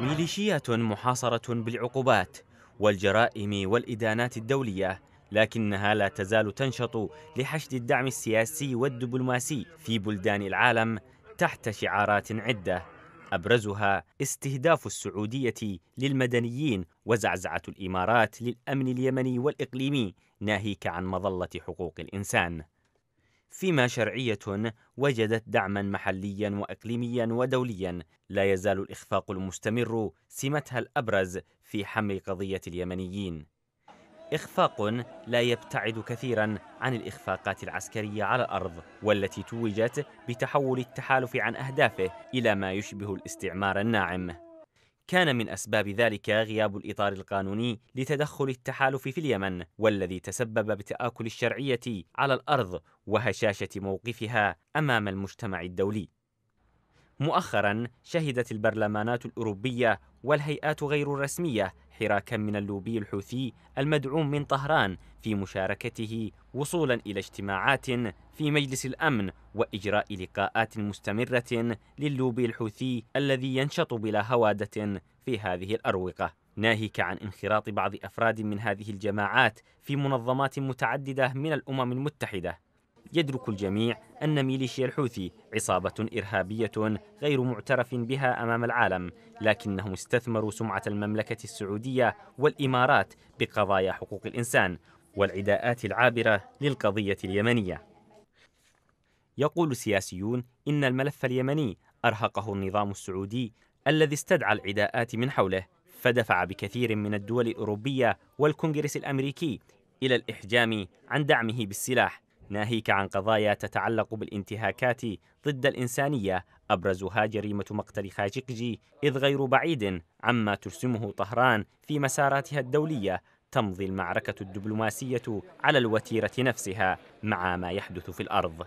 ميليشيات محاصرة بالعقوبات والجرائم والإدانات الدولية لكنها لا تزال تنشط لحشد الدعم السياسي والدبلوماسي في بلدان العالم تحت شعارات عدة أبرزها استهداف السعودية للمدنيين وزعزعة الإمارات للأمن اليمني والإقليمي ناهيك عن مظلة حقوق الإنسان فيما شرعية وجدت دعما محليا واقليميا ودوليا، لا يزال الاخفاق المستمر سمتها الابرز في حمل قضية اليمنيين. اخفاق لا يبتعد كثيرا عن الاخفاقات العسكرية على الارض، والتي توجت بتحول التحالف عن اهدافه الى ما يشبه الاستعمار الناعم. كان من اسباب ذلك غياب الاطار القانوني لتدخل التحالف في اليمن والذي تسبب بتاكل الشرعيه على الارض وهشاشه موقفها امام المجتمع الدولي مؤخرا شهدت البرلمانات الاوروبيه والهيئات غير الرسمية حراكا من اللوبي الحوثي المدعوم من طهران في مشاركته وصولا إلى اجتماعات في مجلس الأمن وإجراء لقاءات مستمرة للوبي الحوثي الذي ينشط بلا هوادة في هذه الأروقة ناهيك عن انخراط بعض أفراد من هذه الجماعات في منظمات متعددة من الأمم المتحدة يدرك الجميع أن ميليشيا الحوثي عصابة إرهابية غير معترف بها أمام العالم لكنهم استثمروا سمعة المملكة السعودية والإمارات بقضايا حقوق الإنسان والعداءات العابرة للقضية اليمنية يقول سياسيون إن الملف اليمني أرهقه النظام السعودي الذي استدعى العداءات من حوله فدفع بكثير من الدول الأوروبية والكونغرس الأمريكي إلى الإحجام عن دعمه بالسلاح ناهيك عن قضايا تتعلق بالانتهاكات ضد الإنسانية أبرزها جريمة مقتل خاشقجي إذ غير بعيد عما ترسمه طهران في مساراتها الدولية تمضي المعركة الدبلوماسية على الوتيرة نفسها مع ما يحدث في الأرض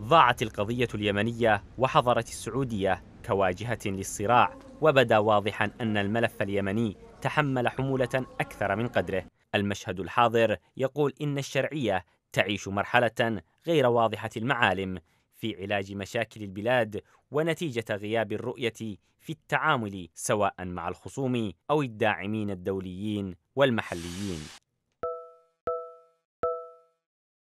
ضاعت القضية اليمنية وحضرت السعودية كواجهة للصراع وبدا واضحا أن الملف اليمني تحمل حمولة أكثر من قدره المشهد الحاضر يقول إن الشرعية تعيش مرحلة غير واضحة المعالم في علاج مشاكل البلاد ونتيجة غياب الرؤية في التعامل سواء مع الخصوم أو الداعمين الدوليين والمحليين